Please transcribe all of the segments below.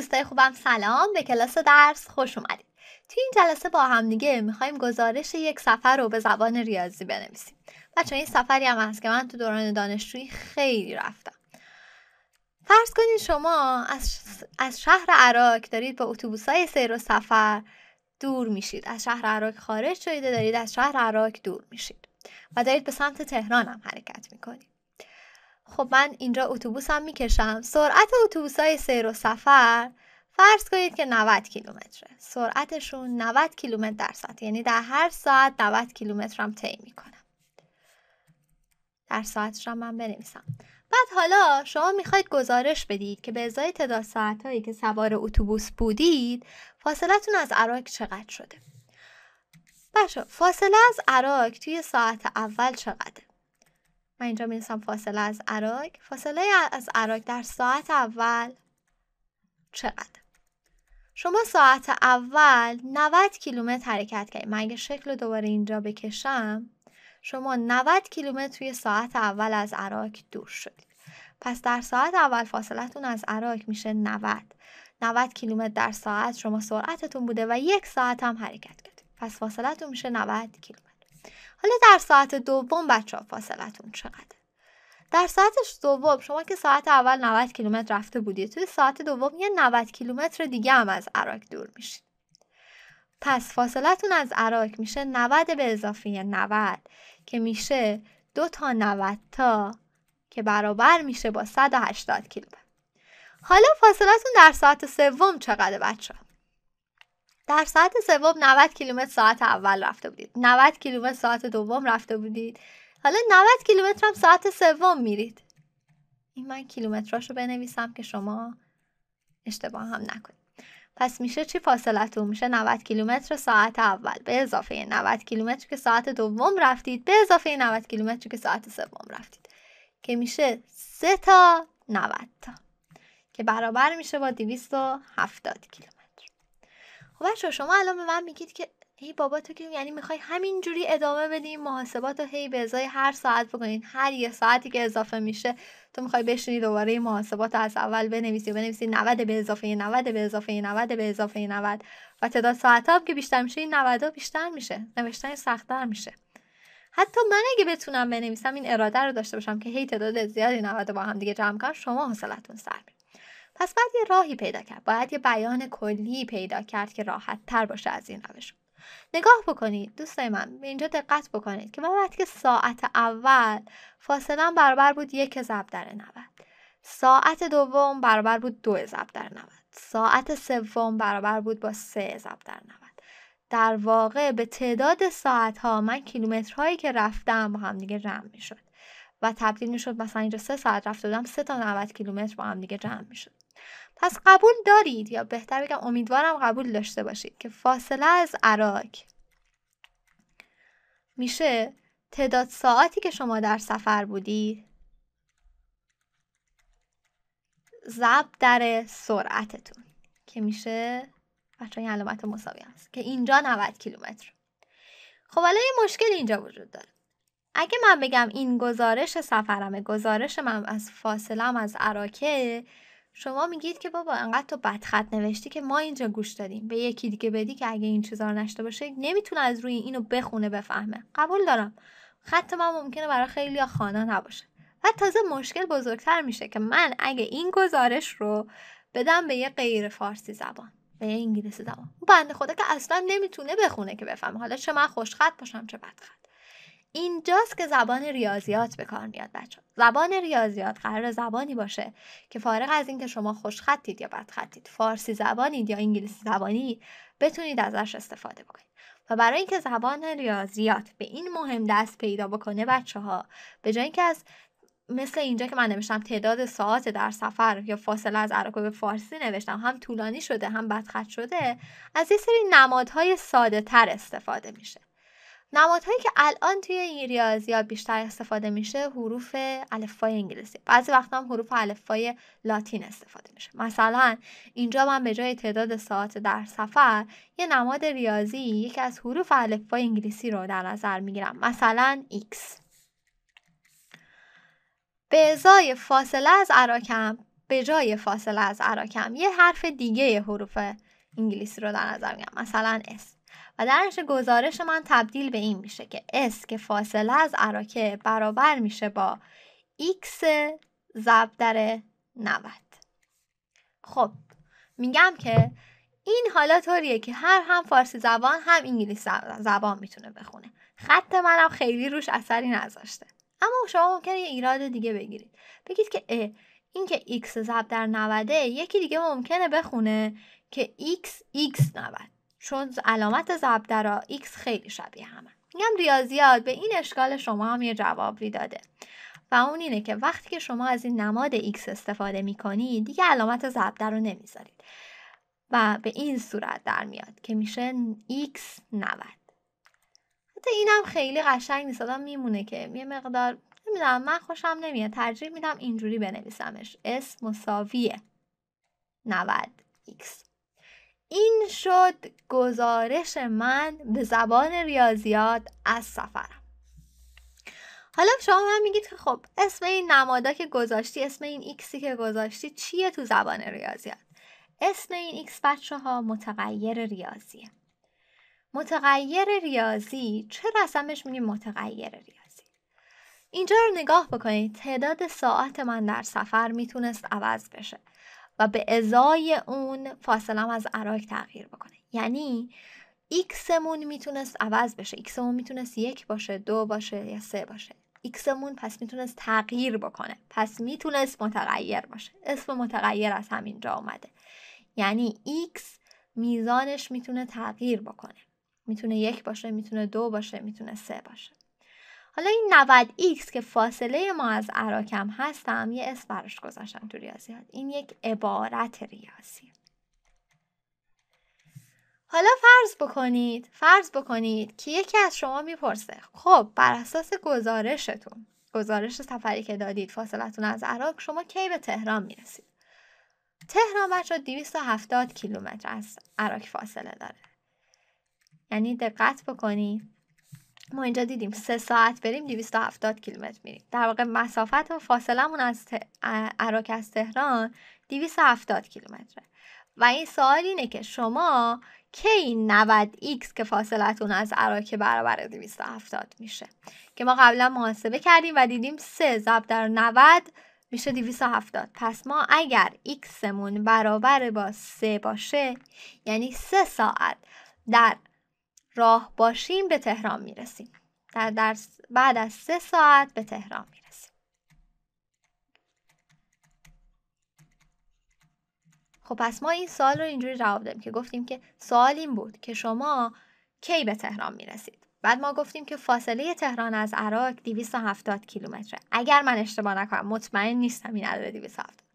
دوستای خوبم سلام به کلاس درس خوش اومدید توی این جلسه با همدیگه میخوایم گزارش یک سفر رو به زبان ریاضی بنویسیم بچه این سفری هم هست که من تو دوران دانشجویی خیلی رفتم فرض کنید شما از شهر عراق دارید با اتوبوس های سیر و سفر دور میشید از شهر عراق خارج شدید دارید از شهر عراق دور میشید و دارید به سمت تهران هم حرکت میکنید خب من اینجا اتوبوسم میکشم سرعت اتوبوس های سیر و سفر فرض کنید که 90 کیلومتره سرعتشون 90 کیلومتر در ساعت یعنی در هر ساعت 90 کیلومترم طی میکنم در ساعتش هم من بنویسم بعد حالا شما میخواید گزارش بدید که به ازای تعداد ساعتهایی که سوار اتوبوس بودید فاصلتون از عراق چقدر شده باشه فاصله از عراق توی ساعت اول چقدره من اینجا می فاصله از عراق فاصله از عراق در ساعت اول چقدر شما ساعت اول 90 کیلومتر حرکت کردید من اگه شکل رو دوباره اینجا بکشم شما 90 کیلومتر توی ساعت اول از عراق دور شدید پس در ساعت اول فاصلتون از عراق میشه 90 90 کیلومتر در ساعت شما سرعتتون بوده و یک ساعت هم حرکت کردید پس فاصلتون میشه 90 کیلومتر حالا در ساعت دوم بچه ها فاصلتون چقدر در ساعت دوم شما که ساعت اول 90 کیلومتر رفته بودید توی ساعت دوم یه 90 کیلومتر دیگه هم از عراق دور میشید. پس فاصلتون از عراق میشه 90 به اضافه 90 که میشه دو تا 90 تا که برابر میشه با 180 کیلومتر حالا فاصلتون در ساعت سوم چقدر بچه ها؟ در ساعت سوم 90 کیلومتر ساعت اول رفته بودید 90 کیلومتر ساعت دوم رفته بودید حالا 90 کیلومتر هم ساعت سوم میرید این من کیلومتراشو بنویسم که شما اشتباه هم نکنید پس میشه چی فاصلتون میشه 90 کیلومتر ساعت اول به اضافه 90 کیلومتر که ساعت دوم رفتید به اضافه 90 کیلومتر که ساعت سوم رفتید که میشه 3 تا 90 تا که برابر میشه با 270 کیلومتر خب بچه شما الان به من میگید که هی بابا تو که یعنی میخوای همینجوری ادامه بدی محاسبات رو هی به ازای هر ساعت بکنین هر یه ساعتی که اضافه میشه تو میخوای بشینی دوباره این محاسبات از اول بنویسی و بنویسی 90 به اضافه 90 به اضافه 90 به اضافه 90 و تعداد ساعت هم که بیشتر میشه این 90 بیشتر میشه نوشتن سختتر میشه حتی من اگه بتونم بنویسم این اراده رو داشته باشم که هی تعداد زیادی 90 با هم دیگه جمع کنم شما حوصلتون سر پس بعد یه راهی پیدا کرد باید یه بیان کلی پیدا کرد که راحت تر باشه از این روش نگاه بکنید دوستای من به اینجا دقت بکنید که ما وقتی که ساعت اول فاصله برابر بود یک ضرب در نود ساعت دوم برابر بود دو ضرب در نود ساعت سوم برابر بود با سه ضرب در نود در واقع به تعداد ساعت ها من کیلومترهایی که رفتم با هم دیگه جمع شد و تبدیل شد مثلا اینجا سه ساعت رفته بودم سه تا 90 کیلومتر با هم دیگه جمع شد. پس قبول دارید یا بهتر بگم امیدوارم قبول داشته باشید که فاصله از عراق میشه تعداد ساعتی که شما در سفر بودید ضرب در سرعتتون که میشه بچه این علامت مساوی هست که اینجا 90 کیلومتر خب حالا یه مشکل اینجا وجود داره اگه من بگم این گزارش سفرمه گزارش من از فاصلم از عراکه شما میگید که بابا انقدر تو بدخط نوشتی که ما اینجا گوش دادیم به یکی دیگه بدی که اگه این چیزا رو نشته باشه نمیتونه از روی اینو بخونه بفهمه قبول دارم خط من ممکنه برای خیلی خانا نباشه و تازه مشکل بزرگتر میشه که من اگه این گزارش رو بدم به یه غیر فارسی زبان به یه انگلیسی زبان اون بنده خدا که اصلا نمیتونه بخونه که بفهمه حالا چه من خوشخط باشم چه بدخط اینجاست که زبان ریاضیات به کار میاد بچه زبان ریاضیات قرار زبانی باشه که فارغ از اینکه شما خوش خطید یا خطید فارسی زبانید یا انگلیسی زبانی بتونید ازش استفاده بکنید و برای اینکه زبان ریاضیات به این مهم دست پیدا بکنه بچه ها به جای اینکه از مثل اینجا که من نوشتم تعداد ساعت در سفر یا فاصله از عراق به فارسی نوشتم هم طولانی شده هم بدخط شده از یه سری نمادهای ساده تر استفاده میشه نمادهایی که الان توی این ریاضیات بیشتر استفاده میشه حروف الفبای انگلیسی بعضی وقتا هم حروف الفبای لاتین استفاده میشه مثلا اینجا من به جای تعداد ساعت در سفر یه نماد ریاضی یکی از حروف الفبای انگلیسی رو در نظر میگیرم مثلا x به ازای فاصله از عراکم به جای فاصله از عراکم یه حرف دیگه حروف انگلیسی رو در نظر میگم مثلا S و در گزارش من تبدیل به این میشه که S که فاصله از عراکه برابر میشه با X ضرب در 90 خب میگم که این حالا طوریه که هر هم فارسی زبان هم انگلیس زبان میتونه بخونه خط منم خیلی روش اثری نذاشته اما شما ممکنه یه ایراد دیگه بگیرید بگید که این که x ضرب در 90 یکی دیگه ممکنه بخونه که x x 90 چون علامت ضرب را x خیلی شبیه همه میگم ریاضیات به این اشکال شما هم یه جوابی داده و اون اینه که وقتی که شما از این نماد x استفاده میکنید دیگه علامت ضرب رو نمیذارید و به این صورت در میاد که میشه x 90 حتی اینم خیلی قشنگ نیست آدم میمونه که یه مقدار نمیدونم من خوشم نمیاد ترجیح میدم اینجوری بنویسمش اس مساوی 90 x این شد گزارش من به زبان ریاضیات از سفرم حالا شما من میگید که خب اسم این نمادا که گذاشتی اسم این ایکسی که گذاشتی چیه تو زبان ریاضیات اسم این ایکس بچه ها متغیر ریاضیه متغیر ریاضی چه رسمش میگیم متغیر ریاضی اینجا رو نگاه بکنید تعداد ساعت من در سفر میتونست عوض بشه و به ازای اون فاصله از عراک تغییر بکنه یعنی ایکسمون میتونست عوض بشه ایکسمون میتونست یک باشه دو باشه یا سه باشه ایکسمون پس میتونست تغییر بکنه پس میتونست متغیر باشه اسم متغیر از همینجا اومده یعنی ایکس میزانش میتونه تغییر بکنه میتونه یک باشه میتونه دو باشه میتونه سه باشه حالا این 90 x که فاصله ما از عراکم هستم یه اس براش گذاشتم تو ریاضیات این یک عبارت ریاضی حالا فرض بکنید فرض بکنید که یکی از شما میپرسه خب بر اساس گزارشتون گزارش سفری که دادید فاصلتون از عراق شما کی به تهران میرسید تهران بچه 270 کیلومتر از عراق فاصله داره یعنی دقت بکنید ما اینجا دیدیم سه ساعت بریم 270 کیلومتر میریم در واقع مسافت و فاصلمون از عراق از تهران 270 کیلومتره و این سوال اینه که شما کی 90 x که فاصلتون از عراق برابر 270 میشه که ما قبلا محاسبه کردیم و دیدیم 3 ضرب در 90 میشه 270 پس ما اگر x برابر با 3 باشه یعنی 3 ساعت در راه باشیم به تهران میرسیم در درس بعد از سه ساعت به تهران میرسیم خب پس ما این سال رو اینجوری جواب دادیم که گفتیم که سوال این بود که شما کی به تهران میرسید بعد ما گفتیم که فاصله تهران از عراق 270 کیلومتره اگر من اشتباه نکنم مطمئن نیستم این عدد 270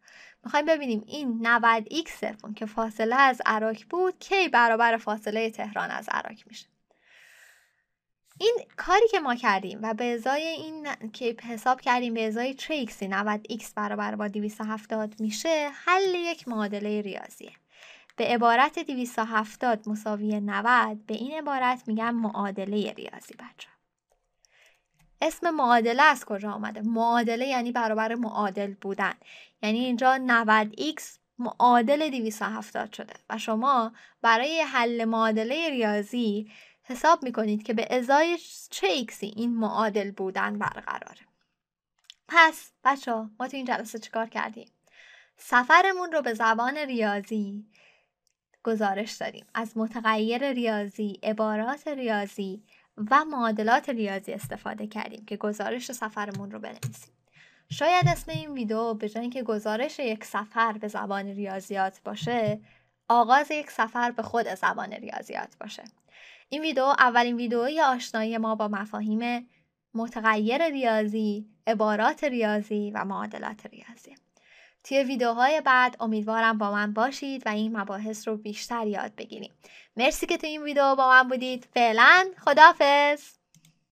میخوایم ببینیم این 90 x صفر که فاصله از عراک بود کی برابر فاصله تهران از عراک میشه این کاری که ما کردیم و به ازای این که حساب کردیم به ازای 3x 90x برابر با 270 میشه حل یک معادله ریاضیه به عبارت 270 مساوی 90 به این عبارت میگم معادله ریاضی بچه اسم معادله از کجا آمده معادله یعنی برابر معادل بودن یعنی اینجا 90x معادل 270 شده و شما برای حل معادله ریاضی حساب میکنید که به ازای چه ایکسی این معادل بودن برقراره پس بچه ما تو این جلسه چیکار کردیم سفرمون رو به زبان ریاضی گزارش دادیم از متغیر ریاضی عبارات ریاضی و معادلات ریاضی استفاده کردیم که گزارش سفرمون رو بنویسیم شاید اسم این ویدیو به جای اینکه گزارش یک سفر به زبان ریاضیات باشه آغاز یک سفر به خود زبان ریاضیات باشه این ویدیو اولین ویدئوی آشنایی ما با مفاهیم متغیر ریاضی عبارات ریاضی و معادلات ریاضی توی ویدیوهای بعد امیدوارم با من باشید و این مباحث رو بیشتر یاد بگیریم مرسی که تو این ویدیو با من بودید فعلا خدافز